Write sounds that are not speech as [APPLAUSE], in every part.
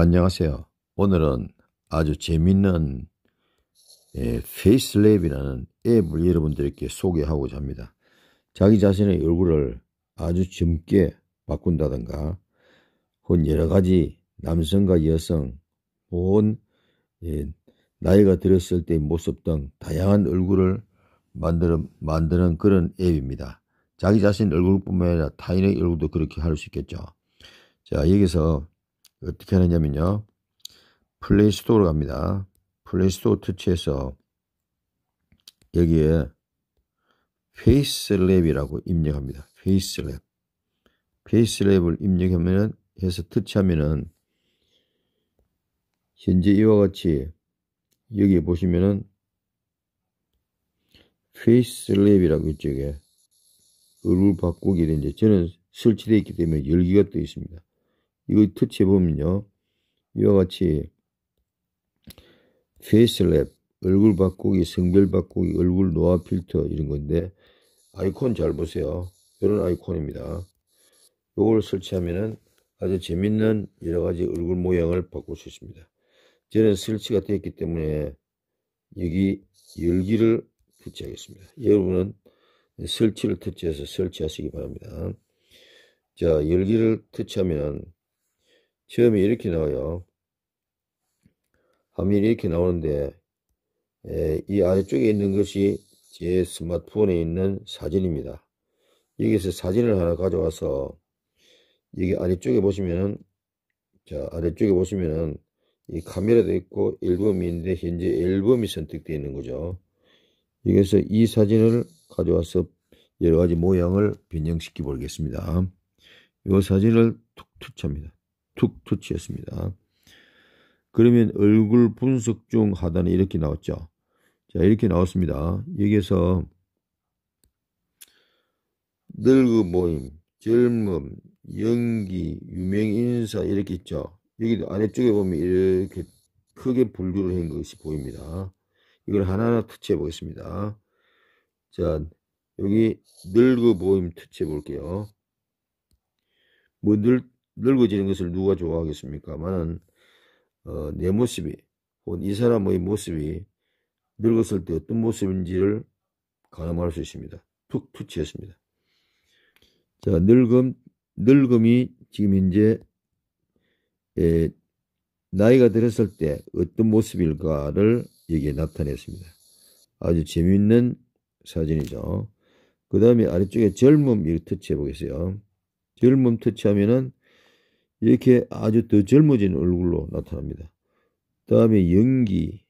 안녕하세요. 오늘은 아주 재밌는 예, 페이스랩이라는 앱을 여러분들께 소개하고자 합니다. 자기 자신의 얼굴을 아주 젊게 바꾼다든가 혹은 여러 가지 남성과 여성 혹은 예, 나이가 들었을 때의 모습 등 다양한 얼굴을 만드는, 만드는 그런 앱입니다. 자기 자신 얼굴뿐만 아니라 타인의 얼굴도 그렇게 할 수 있겠죠. 자 여기서 어떻게 하느냐면요. 플레이스토어로 갑니다. 플레이스토어 터치해서 여기에 페이스랩이라고 입력합니다. 페이스랩. 페이스랩을 입력하면 해서 터치하면은 현재 이와 같이 여기 에 보시면은 페이스랩이라고 이쪽에 게 얼굴 바꾸기 이제 저는 설치되어 있기 때문에 열기가 떠 있습니다. 이거 특히 보면요. 이와 같이 페이스랩, 얼굴 바꾸기, 성별 바꾸기, 얼굴 노화 필터 이런 건데 아이콘 잘 보세요. 이런 아이콘입니다. 이걸 설치하면은 아주 재밌는 여러 가지 얼굴 모양을 바꿀 수 있습니다. 저는 설치가 되었기 때문에 여기 열기를 터치하겠습니다. 여러분은 설치를 터치해서 설치하시기 바랍니다. 자, 열기를 터치하면 시험이 이렇게 나와요. 화면이 이렇게 나오는데 에, 예, 이 아래쪽에 있는 것이 제 스마트폰에 있는 사진입니다. 여기서 사진을 하나 가져와서 여기 아래쪽에 보시면은 자 아래쪽에 보시면은 이 카메라도 있고 앨범이 있는데 현재 앨범이 선택되어 있는 거죠. 여기서 이 사진을 가져와서 여러 가지 모양을 변형시켜 보겠습니다. 이 사진을 툭툭찹니다 툭 터치했습니다. 그러면 얼굴 분석 중 하단에 이렇게 나왔죠. 자, 이렇게 나왔습니다. 여기에서 늙은 모임, 젊음, 연기, 유명인사 이렇게 있죠. 여기 아래쪽에 보면 이렇게 크게 분류를 한 것이 보입니다. 이걸 하나하나 터치해 보겠습니다. 자, 여기 늙어 보임 터치해 볼게요. 뭐 늙, 늙어지는 것을 누가 좋아하겠습니까만은 어, 내 모습이 혹은 이 사람의 모습이 늙었을 때 어떤 모습인지를 가늠할 수 있습니다. 툭 투치했습니다. 자 늙음 늙음이 지금 이제 에, 나이가 들었을 때 어떤 모습일까를 여기에 나타냈습니다. 아주 재미있는 사진이죠. 그 다음에 아래쪽에 젊음 이 터치해 보겠어요. 젊음 터치하면은 이렇게 아주 더 젊어진 얼굴로 나타납니다. 다음에 연기,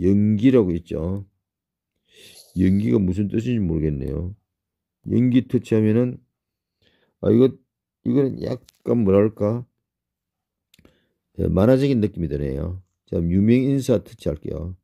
연기라고 있죠. 연기가 무슨 뜻인지 모르겠네요. 연기 터치하면은 아 이거 이거는 약간 뭐랄까 예, 만화적인 느낌이 드네요. 자 유명 인사 터치할게요.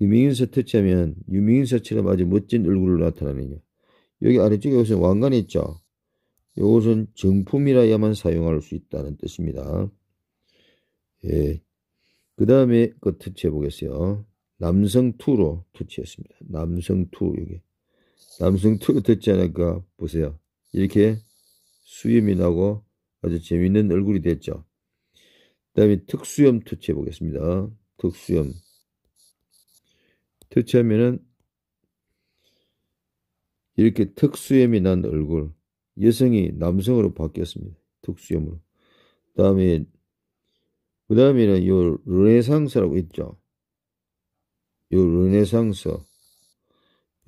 유명 인사 터치하면 유명 인사처럼 아주 멋진 얼굴로 나타나네요. 여기 아래쪽에 무슨 왕관 있죠. 이것은 정품이라야만 사용할 수 있다는 뜻입니다. 예. 그 다음에 그 투치해 보겠어요. 남성 투로 투치했습니다. 남성 투 여기 남성 투로 됐지 않을까 보세요. 이렇게 수염이 나고 아주 재밌는 얼굴이 됐죠. 그 다음에 특수염 투치해 보겠습니다. 특수염 투치하면은 이렇게 특수염이 난 얼굴 여성이 남성으로 바뀌었습니다. 특수염으로. 그 다음에 그 다음에는 요 르네상스라고 있죠. 요 르네상스.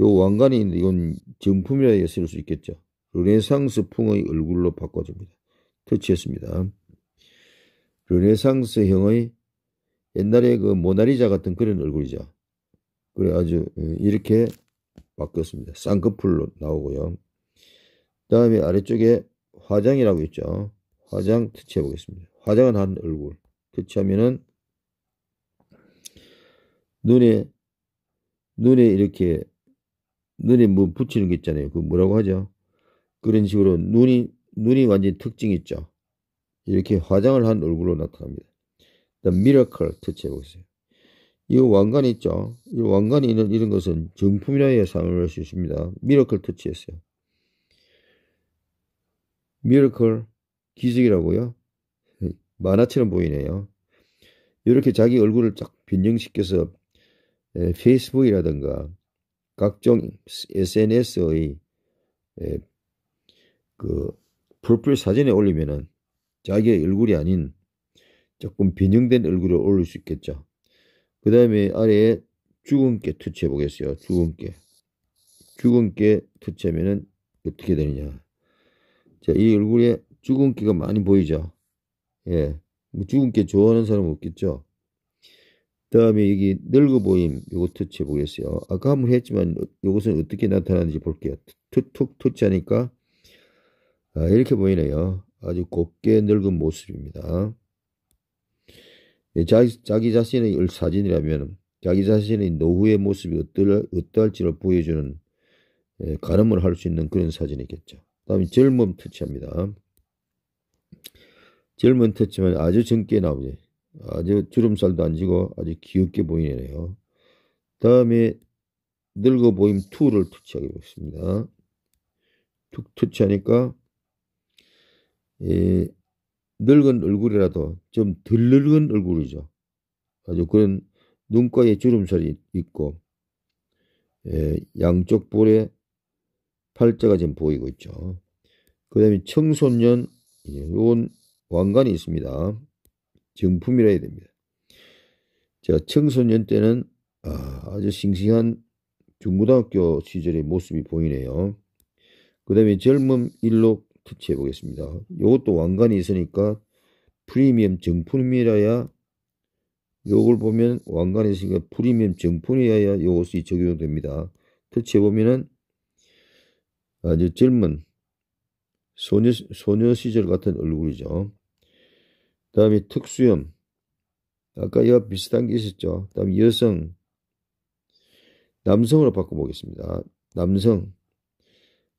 요 왕관이 있는데 이건 정품이라 쓰일 수 있겠죠. 르네상스풍의 얼굴로 바꿔줍니다. 터치했습니다. 르네상스형의 옛날에 그 모나리자 같은 그런 얼굴이죠. 그래 아주 어, 이렇게 바뀌었습니다. 쌍꺼풀로 나오고요. 다음에 아래쪽에 화장이라고 있죠. 화장 터치해 보겠습니다. 화장은 한 얼굴. 터치하면은 눈에 눈에 이렇게 눈에 뭐 붙이는 게 있잖아요. 그 뭐라고 하죠? 그런 식으로 눈이 눈이 완전히 특징 있죠. 이렇게 화장을 한 얼굴로 나타납니다. 일단 미라클 터치해 보세요. 이 왕관 이 있죠. 이 왕관이 있는 이런 것은 정품이라 해상을 할 수 있습니다. 미라클 터치했어요. 미러클 기적이라고요. 만화처럼 보이네요. 이렇게 자기 얼굴을 쫙 변형시켜서 페이스북이라든가 각종 SNS의 그 프로필 사진에 올리면은 자기의 얼굴이 아닌 조금 변형된 얼굴을 올릴 수 있겠죠. 그 다음에 아래에 주근깨 투치해 보겠어요. 주근깨. 주근깨 투치하면은 어떻게 되느냐. 자, 이 얼굴에 주근깨가 많이 보이죠? 예. 뭐 주근깨 좋아하는 사람 없겠죠? 다음에 여기 늙어 보임 요거 터치해 보겠어요. 아까 한 번 했지만 요것은 어떻게 나타나는지 볼게요. 툭툭 터치하니까 아, 이렇게 보이네요. 아주 곱게 늙은 모습입니다. 예, 자기, 자기 자신의 사진이라면 자기 자신의 노후의 모습이 어떨, 어떠지를 보여주는 예, 가늠을 할 수 있는 그런 사진이겠죠. 다음에 젊음 터치합니다. 젊음 터치면 아주 젊게 나오죠. 아주 주름살도 안 지고 아주 귀엽게 보이네요. 다음에 늙어 보임 2를 터치하겠습니다. 툭 터치하니까 예, 늙은 얼굴이라도 좀 덜 늙은 얼굴이죠. 아주 그런 눈가에 주름살이 있고 예, 양쪽 볼에 팔자가 지금 보이고 있죠. 그 다음에 청소년, 예, 요건 왕관이 있습니다. 정품이라 해야 됩니다. 자, 청소년 때는 아, 주 싱싱한 중고등학교 시절의 모습이 보이네요. 그 다음에 젊음 일록 특치해 보겠습니다. 요것도 왕관이 있으니까 프리미엄 정품이라야 요걸 보면 왕관이 있으니까 프리미엄 정품이라야 요것이 적용됩니다. 특치해 보면은 아주 젊은 소녀, 소녀 시절 같은 얼굴이죠. 그 다음에 특수염. 아까 이와 비슷한 게 있었죠. 그 다음 에 여성. 남성으로 바꿔보겠습니다. 남성.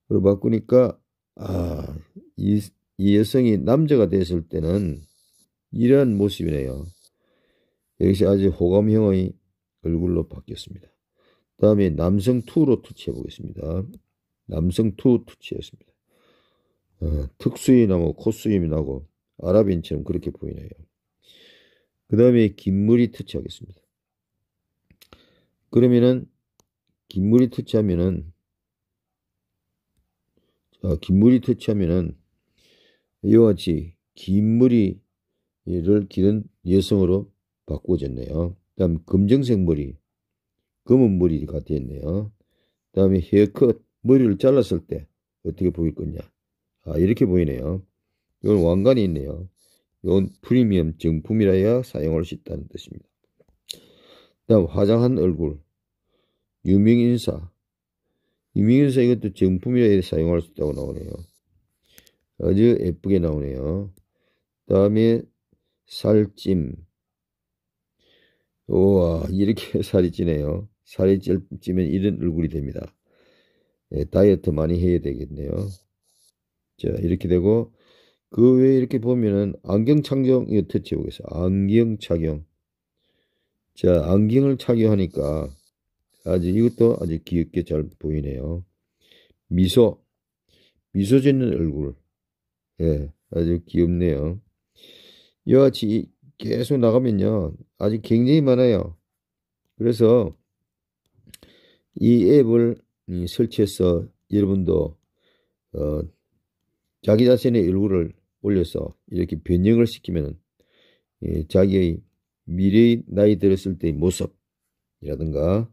으로 바꾸니까, 아, 이, 이 여성이 남자가 됐을 때는 이러한 모습이네요. 역시 아주 호감형의 얼굴로 바뀌었습니다. 그 다음에 남성2로 투치해 보겠습니다. 남성2 투치했습니다 어, 특수임 하고 코수임이 나고 아랍인처럼 그렇게 보이네요. 그 다음에 긴물이 터치하겠습니다. 그러면은 긴물이 터치하면은 자, 긴물이 터치하면은 이와 같이 긴물이 를 기른 여성으로 바꾸어졌네요. 그 다음 검정색 머리, 검은 머리가 되었네요. 그 다음에 헤어컷, 머리를 잘랐을 때 어떻게 보일 거냐. 아, 이렇게 보이네요. 이건 왕관이 있네요. 이건 프리미엄 정품이라야 사용할 수 있다는 뜻입니다. 다음 화장한 얼굴 유명인사 유명인사 이것도 정품이라 야 사용할 수 있다고 나오네요. 아주 예쁘게 나오네요. 다음에 살찜 우와 이렇게 [LAUGHS] 살이 찌네요. 살이 찌면 이런 얼굴이 됩니다. 예, 다이어트 많이 해야 되겠네요. 자, 이렇게 되고 그 외에 이렇게 보면은 안경 착용 이거 대체 보겠어. 안경 착용. 자, 안경을 착용하니까 아주 이것도 아주 귀엽게 잘 보이네요. 미소. 미소 짓는 얼굴. 예, 아주 귀엽네요. 이와 같이 계속 나가면요. 아주 굉장히 많아요. 그래서 이 앱을 설치해서 여러분도 어, 자기 자신의 얼굴을 올려서 이렇게 변형을 시키면은 예, 자기의 미래의 나이 들었을 때의 모습이라든가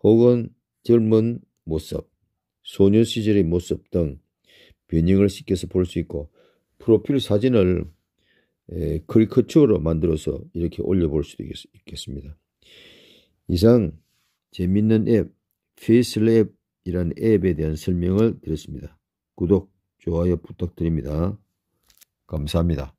혹은 젊은 모습, 소년 시절의 모습 등 변형을 시켜서 볼 수 있고 프로필 사진을 예, 크리커처로 만들어서 이렇게 올려볼 수도 있겠, 있겠습니다. 이상 재밌는 앱 페이슬랩이라는 앱에 대한 설명을 드렸습니다. 구독 좋아요 부탁드립니다. 감사합니다.